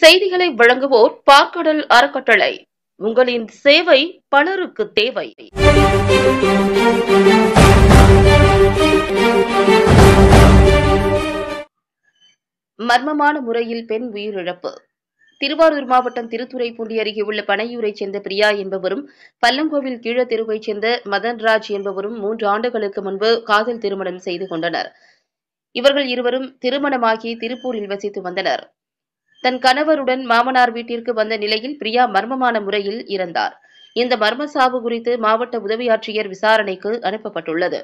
செய்திகளை வழங்குவோர் பார்க்கடல் அறக்கட்டளை உங்களின் சேவை பலருக்கு தேவை மர்மமான முறையில் பெண் உயிரிழப்பு திருவாரூர் மாவட்டம் திருத்துறைப்பூண்டி அருகே உள்ள பனையூரைச் சேர்ந்த பிரியா என்பவரும் பல்லங்கோவில் கீழ தெருவைச் சேர்ந்த மதன்ராஜ் என்பவரும் மூன்று ஆண்டுகளுக்கு முன்பு காதல் திருமணம் செய்து கொண்டனர் இவர்கள் இருவரும் திருமணமாகி திருப்பூரில் வசித்து வந்தனர் தன் கணவருடன் மாமனார் வீட்டிற்கு வந்த நிலையில் பிரியா மர்மமான முறையில் இறந்தார் இந்த மர்ம சாவு குறித்து மாவட்ட உதவி ஆட்சியர் விசாரணைக்கு அனுப்பப்பட்டுள்ளது